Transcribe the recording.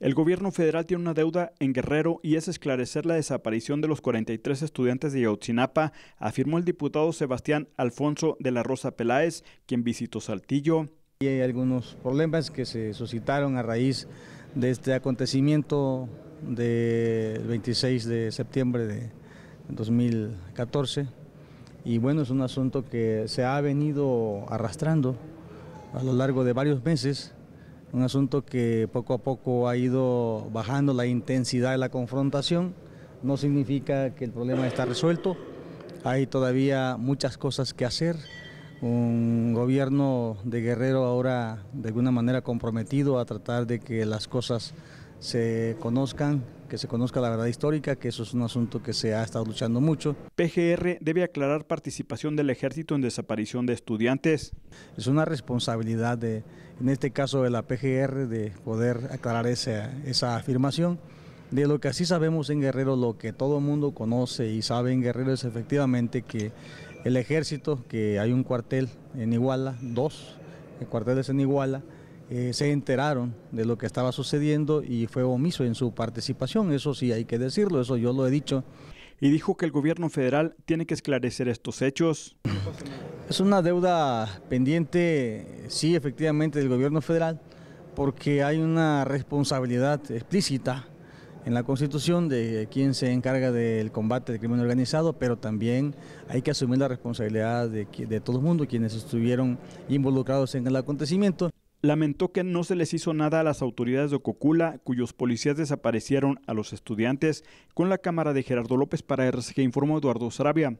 El gobierno federal tiene una deuda en Guerrero y es esclarecer la desaparición de los 43 estudiantes de Yautzinapa, afirmó el diputado Sebastián Alfonso de la Rosa Peláez, quien visitó Saltillo. hay algunos problemas que se suscitaron a raíz de este acontecimiento del 26 de septiembre de 2014. Y bueno, es un asunto que se ha venido arrastrando a lo largo de varios meses un asunto que poco a poco ha ido bajando la intensidad de la confrontación, no significa que el problema está resuelto, hay todavía muchas cosas que hacer, un gobierno de Guerrero ahora de alguna manera comprometido a tratar de que las cosas se conozcan, que se conozca la verdad histórica, que eso es un asunto que se ha estado luchando mucho. PGR debe aclarar participación del ejército en desaparición de estudiantes. Es una responsabilidad, de, en este caso de la PGR, de poder aclarar esa, esa afirmación. De lo que así sabemos en Guerrero, lo que todo el mundo conoce y sabe en Guerrero es efectivamente que el ejército, que hay un cuartel en Iguala, dos eh, cuarteles en Iguala, eh, se enteraron de lo que estaba sucediendo y fue omiso en su participación, eso sí hay que decirlo, eso yo lo he dicho. Y dijo que el gobierno federal tiene que esclarecer estos hechos. Es una deuda pendiente, sí, efectivamente, del gobierno federal, porque hay una responsabilidad explícita en la Constitución de quien se encarga del combate del crimen organizado, pero también hay que asumir la responsabilidad de todo el mundo, quienes estuvieron involucrados en el acontecimiento lamentó que no se les hizo nada a las autoridades de Cocula, cuyos policías desaparecieron a los estudiantes, con la cámara de Gerardo López para RCG informó Eduardo Sarabia.